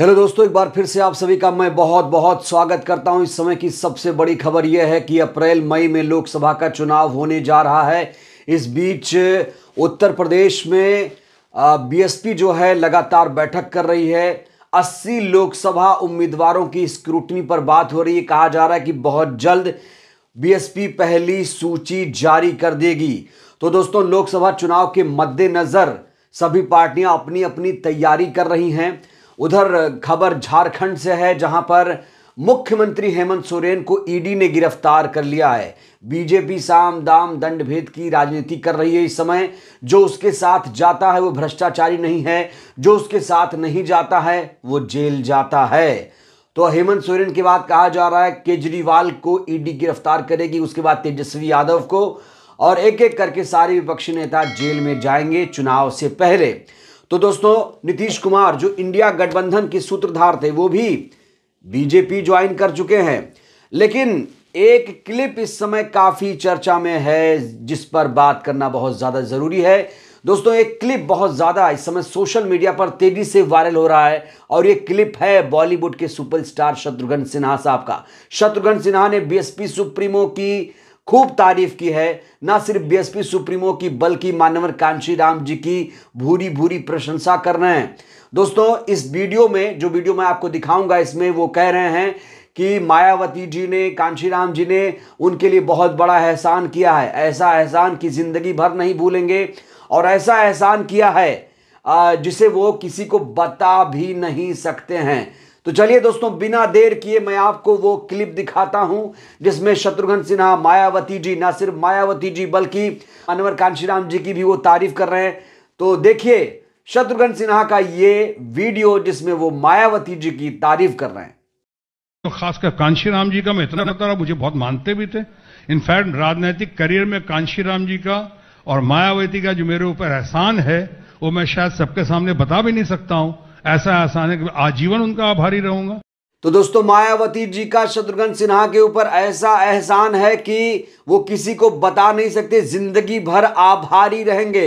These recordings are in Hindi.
हेलो दोस्तों एक बार फिर से आप सभी का मैं बहुत बहुत स्वागत करता हूं इस समय की सबसे बड़ी खबर यह है कि अप्रैल मई में लोकसभा का चुनाव होने जा रहा है इस बीच उत्तर प्रदेश में बीएसपी जो है लगातार बैठक कर रही है 80 लोकसभा उम्मीदवारों की स्क्रूटनी पर बात हो रही है कहा जा रहा है कि बहुत जल्द बीएसपी पहली सूची जारी कर देगी तो दोस्तों लोकसभा चुनाव के मद्देनज़र सभी पार्टियां अपनी अपनी तैयारी कर रही हैं उधर खबर झारखंड से है जहां पर मुख्यमंत्री हेमंत सोरेन को ईडी ने गिरफ्तार कर लिया है बीजेपी साम दाम दंड भेद की राजनीति कर रही है इस समय जो उसके साथ जाता है वो भ्रष्टाचारी नहीं है जो उसके साथ नहीं जाता है वो जेल जाता है तो हेमंत सोरेन के बाद कहा जा रहा है केजरीवाल को ईडी गिरफ्तार करेगी उसके बाद तेजस्वी यादव को और एक एक करके सारे विपक्षी नेता जेल में जाएंगे चुनाव से पहले तो दोस्तों नीतीश कुमार जो इंडिया गठबंधन के सूत्रधार थे वो भी बीजेपी ज्वाइन कर चुके हैं लेकिन एक क्लिप इस समय काफी चर्चा में है जिस पर बात करना बहुत ज्यादा जरूरी है दोस्तों एक क्लिप बहुत ज्यादा इस समय सोशल मीडिया पर तेजी से वायरल हो रहा है और ये क्लिप है बॉलीवुड के सुपरस्टार शत्रुघ्न सिन्हा साहब का शत्रुघ्न सिन्हा ने बीएसपी सुप्रीमो की खूब तारीफ की है ना सिर्फ बीएसपी सुप्रीमो की बल्कि मानवर कांशी राम जी की भूरी भूरी प्रशंसा कर रहे हैं दोस्तों इस वीडियो में जो वीडियो मैं आपको दिखाऊंगा इसमें वो कह रहे हैं कि मायावती जी ने कांशी राम जी ने उनके लिए बहुत बड़ा एहसान किया है ऐसा एहसान की ज़िंदगी भर नहीं भूलेंगे और ऐसा एहसान किया है जिसे वो किसी को बता भी नहीं सकते हैं तो चलिए दोस्तों बिना देर किए मैं आपको वो क्लिप दिखाता हूं जिसमें शत्रुघ्न सिन्हा मायावती जी ना सिर्फ मायावती जी बल्कि अनवर कांशीराम जी की भी वो तारीफ कर रहे हैं तो देखिए शत्रुघ्न सिन्हा का ये वीडियो जिसमें वो मायावती जी की तारीफ कर रहे हैं तो खासकर कांशीराम जी का मैं इतना रहा मुझे बहुत मानते भी थे इनफैक्ट राजनीतिक करियर में कांशीराम जी का और मायावती का जो मेरे ऊपर एहसान है वो मैं शायद सबके सामने बता भी नहीं सकता हूं ऐसा आसान है आजीवन उनका आभारी रहूंगा तो दोस्तों मायावती जी का शत्रुघ्न सिन्हा के ऊपर ऐसा एहसान है कि वो किसी को बता नहीं सकते जिंदगी भर आभारी रहेंगे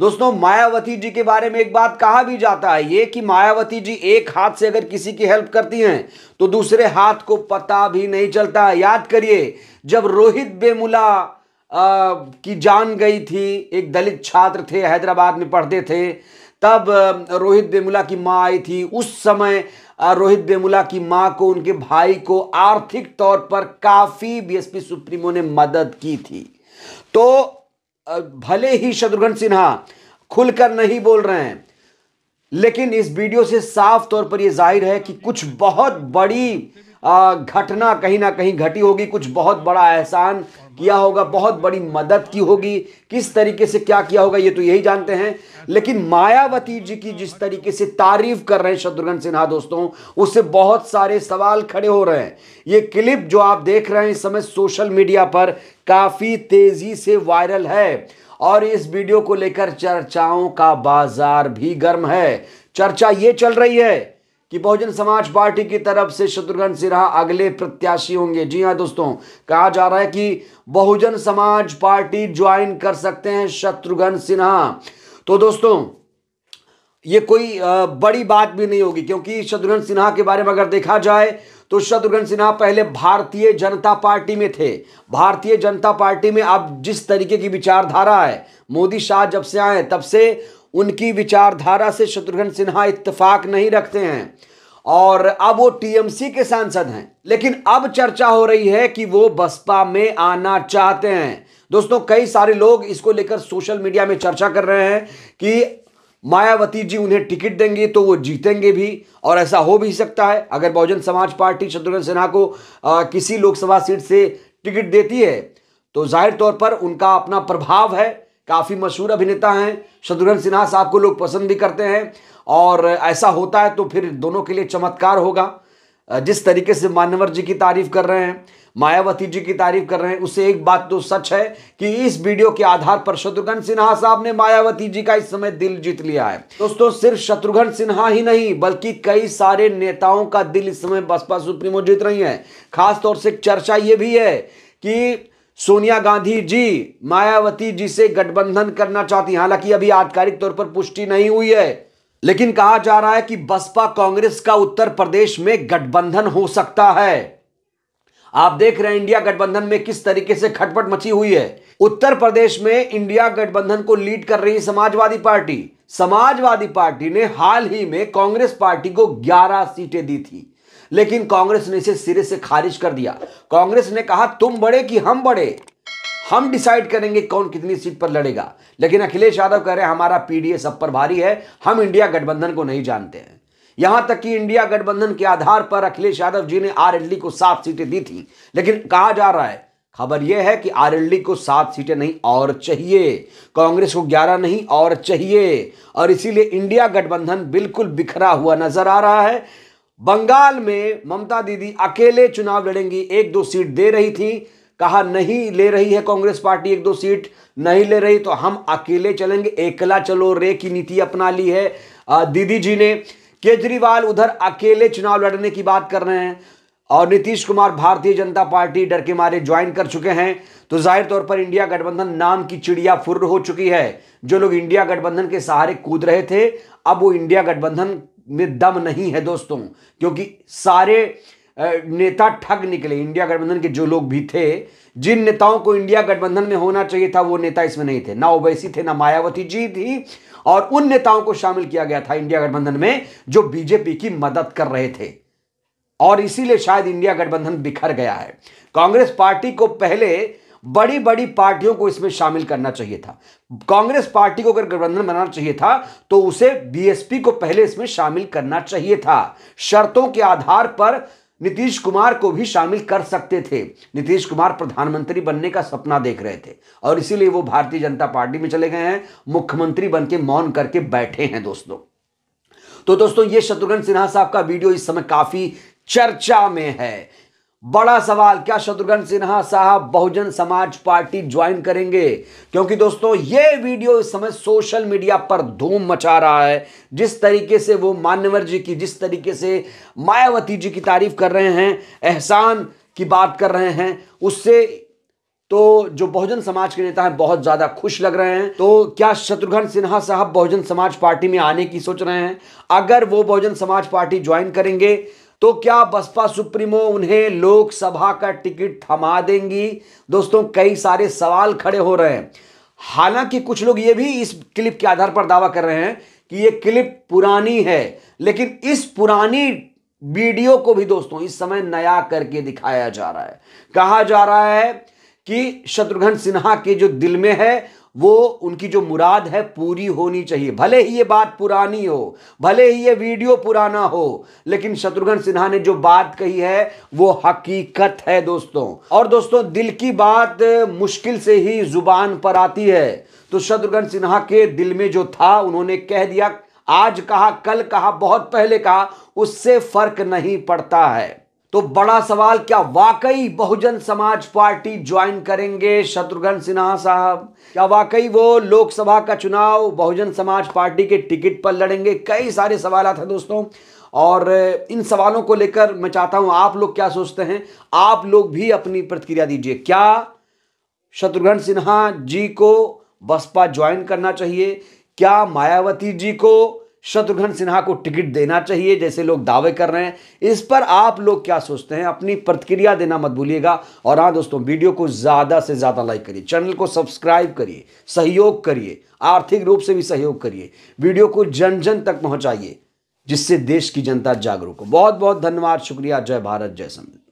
दोस्तों मायावती जी के बारे में एक बात कहा भी जाता है ये कि मायावती जी एक हाथ से अगर किसी की हेल्प करती हैं तो दूसरे हाथ को पता भी नहीं चलता याद करिए जब रोहित बेमुला आ, की जान गई थी एक दलित छात्र थे हैदराबाद में पढ़ते थे तब रोहित बेमुला की माँ आई थी उस समय रोहित बेमुला की माँ को उनके भाई को आर्थिक तौर पर काफ़ी बीएसपी सुप्रीमो ने मदद की थी तो भले ही शत्रुघ्न सिन्हा खुलकर नहीं बोल रहे हैं लेकिन इस वीडियो से साफ तौर पर यह जाहिर है कि कुछ बहुत बड़ी घटना कहीं ना कहीं घटी होगी कुछ बहुत बड़ा एहसान किया होगा बहुत बड़ी मदद की होगी किस तरीके से क्या किया होगा ये तो यही जानते हैं लेकिन मायावती जी की जिस तरीके से तारीफ कर रहे हैं शत्रुघ्न सिन्हा दोस्तों उससे बहुत सारे सवाल खड़े हो रहे हैं ये क्लिप जो आप देख रहे हैं इस समय सोशल मीडिया पर काफ़ी तेज़ी से वायरल है और इस वीडियो को लेकर चर्चाओं का बाजार भी गर्म है चर्चा ये चल रही है कि बहुजन समाज पार्टी की तरफ से शत्रुघ्न सिन्हा अगले प्रत्याशी होंगे जी हाँ दोस्तों कहा जा रहा है कि बहुजन समाज पार्टी ज्वाइन कर सकते हैं शत्रुघ्न सिन्हा तो दोस्तों ये कोई बड़ी बात भी नहीं होगी क्योंकि शत्रुघ्न सिन्हा के बारे में अगर देखा जाए तो शत्रुघ्न सिन्हा पहले भारतीय जनता पार्टी में थे भारतीय जनता पार्टी में अब जिस तरीके की विचारधारा है मोदी शाह जब से आए तब से उनकी विचारधारा से शत्रुघ्न सिन्हा इतफाक नहीं रखते हैं और अब वो टीएमसी के सांसद हैं लेकिन अब चर्चा हो रही है कि वो बसपा में आना चाहते हैं दोस्तों कई सारे लोग इसको लेकर सोशल मीडिया में चर्चा कर रहे हैं कि मायावती जी उन्हें टिकट देंगे तो वो जीतेंगे भी और ऐसा हो भी सकता है अगर बहुजन समाज पार्टी शत्रुघ्न सिन्हा को आ, किसी लोकसभा सीट से टिकट देती है तो जाहिर तौर पर उनका अपना प्रभाव है काफ़ी मशहूर अभिनेता हैं शत्रुघ्न सिन्हा साहब को लोग पसंद भी करते हैं और ऐसा होता है तो फिर दोनों के लिए चमत्कार होगा जिस तरीके से मान्यवर जी की तारीफ कर रहे हैं मायावती जी की तारीफ कर रहे हैं उससे एक बात तो सच है कि इस वीडियो के आधार पर शत्रुघ्न सिन्हा साहब ने मायावती जी का इस समय दिल जीत लिया है दोस्तों सिर्फ शत्रुघ्न सिन्हा ही नहीं बल्कि कई सारे नेताओं का दिल इस समय बसपा सुप्रीमो जीत रही है खासतौर से चर्चा ये भी है कि सोनिया गांधी जी मायावती जी से गठबंधन करना चाहती हैं हालांकि अभी आधिकारिक तौर पर पुष्टि नहीं हुई है लेकिन कहा जा रहा है कि बसपा कांग्रेस का उत्तर प्रदेश में गठबंधन हो सकता है आप देख रहे हैं इंडिया गठबंधन में किस तरीके से खटपट मची हुई है उत्तर प्रदेश में इंडिया गठबंधन को लीड कर रही समाजवादी पार्टी समाजवादी पार्टी ने हाल ही में कांग्रेस पार्टी को 11 सीटें दी थी लेकिन कांग्रेस ने इसे सिरे से खारिज कर दिया कांग्रेस ने कहा तुम बड़े कि हम बड़े हम डिसाइड करेंगे कौन कितनी सीट पर लड़ेगा लेकिन अखिलेश यादव कह रहे हैं हमारा पीडीए सब पर भारी है हम इंडिया गठबंधन को नहीं जानते हैं यहां तक कि इंडिया गठबंधन के आधार पर अखिलेश यादव जी ने आरएलडी को सात सीटें दी थी लेकिन कहा जा रहा है खबर यह है कि आरएलडी को सात सीटें नहीं और चाहिए कांग्रेस को ग्यारह नहीं और चाहिए और इसीलिए इंडिया गठबंधन बिल्कुल बिखरा हुआ नजर आ रहा है बंगाल में ममता दीदी अकेले चुनाव लड़ेंगी एक दो सीट दे रही थी कहा नहीं ले रही है कांग्रेस पार्टी एक दो सीट नहीं ले रही तो हम अकेले चलेंगे एकला चलो रे की नीति अपना ली है दीदी जी ने केजरीवाल उधर अकेले चुनाव लड़ने की बात कर रहे हैं और नीतीश कुमार भारतीय जनता पार्टी डर के मारे ज्वाइन कर चुके हैं तो जाहिर तौर पर इंडिया गठबंधन नाम की चिड़िया फुर्र हो चुकी है जो लोग इंडिया गठबंधन के सहारे कूद रहे थे अब वो इंडिया गठबंधन में दम नहीं है दोस्तों क्योंकि सारे नेता ठग निकले इंडिया गठबंधन के जो लोग भी थे जिन नेताओं को इंडिया गठबंधन में होना चाहिए था वो नेता इसमें नहीं थे ना ओवैसी थे ना मायावती जी थी और उन नेताओं को शामिल किया गया था इंडिया गठबंधन में जो बीजेपी की मदद कर रहे थे और इसीलिए शायद इंडिया गठबंधन बिखर गया है कांग्रेस पार्टी को पहले बड़ी बड़ी पार्टियों को इसमें शामिल करना चाहिए था कांग्रेस पार्टी को अगर गठबंधन बनाना चाहिए था तो उसे बीएसपी को पहले इसमें शामिल करना चाहिए था शर्तों के आधार पर नीतीश कुमार को भी शामिल कर सकते थे नीतीश कुमार प्रधानमंत्री बनने का सपना देख रहे थे और इसीलिए वो भारतीय जनता पार्टी में चले गए हैं मुख्यमंत्री बन के मौन करके बैठे हैं दोस्तों तो दोस्तों ये शत्रुघ्न सिन्हा साहब का वीडियो इस समय काफी चर्चा में है बड़ा सवाल क्या शत्रुघ्न सिन्हा साहब बहुजन समाज पार्टी ज्वाइन करेंगे क्योंकि दोस्तों ये वीडियो इस समय सोशल मीडिया पर धूम मचा रहा है जिस तरीके से वो मान्यवर जी की जिस तरीके से मायावती जी की तारीफ कर रहे हैं एहसान की बात कर रहे हैं उससे तो जो बहुजन समाज के नेता हैं बहुत ज़्यादा खुश लग रहे हैं तो क्या शत्रुघ्न सिन्हा साहब बहुजन समाज पार्टी में आने की सोच रहे हैं अगर वो बहुजन समाज पार्टी ज्वाइन करेंगे तो क्या बसपा सुप्रीमो उन्हें लोकसभा का टिकट थमा देंगी दोस्तों कई सारे सवाल खड़े हो रहे हैं हालांकि कुछ लोग ये भी इस क्लिप के आधार पर दावा कर रहे हैं कि ये क्लिप पुरानी है लेकिन इस पुरानी वीडियो को भी दोस्तों इस समय नया करके दिखाया जा रहा है कहा जा रहा है कि शत्रुघ्न सिन्हा के जो दिल में है वो उनकी जो मुराद है पूरी होनी चाहिए भले ही ये बात पुरानी हो भले ही ये वीडियो पुराना हो लेकिन शत्रुघ्न सिन्हा ने जो बात कही है वो हकीकत है दोस्तों और दोस्तों दिल की बात मुश्किल से ही जुबान पर आती है तो शत्रुघ्न सिन्हा के दिल में जो था उन्होंने कह दिया आज कहा कल कहा बहुत पहले कहा उससे फर्क नहीं पड़ता है तो बड़ा सवाल क्या वाकई बहुजन समाज पार्टी ज्वाइन करेंगे शत्रुघ्न सिन्हा साहब क्या वाकई वो लोकसभा का चुनाव बहुजन समाज पार्टी के टिकट पर लड़ेंगे कई सारे सवाल आते हैं दोस्तों और इन सवालों को लेकर मैं चाहता हूं आप लोग क्या सोचते हैं आप लोग भी अपनी प्रतिक्रिया दीजिए क्या शत्रुघ्न सिन्हा जी को बसपा ज्वाइन करना चाहिए क्या मायावती जी को शत्रुघ्न सिन्हा को टिकट देना चाहिए जैसे लोग दावे कर रहे हैं इस पर आप लोग क्या सोचते हैं अपनी प्रतिक्रिया देना मत भूलिएगा और हाँ दोस्तों वीडियो को ज़्यादा से ज़्यादा लाइक करिए चैनल को सब्सक्राइब करिए सहयोग करिए आर्थिक रूप से भी सहयोग करिए वीडियो को जन जन तक पहुँचाइए जिससे देश की जनता जागरूक हो बहुत बहुत धन्यवाद शुक्रिया जय भारत जय संविधान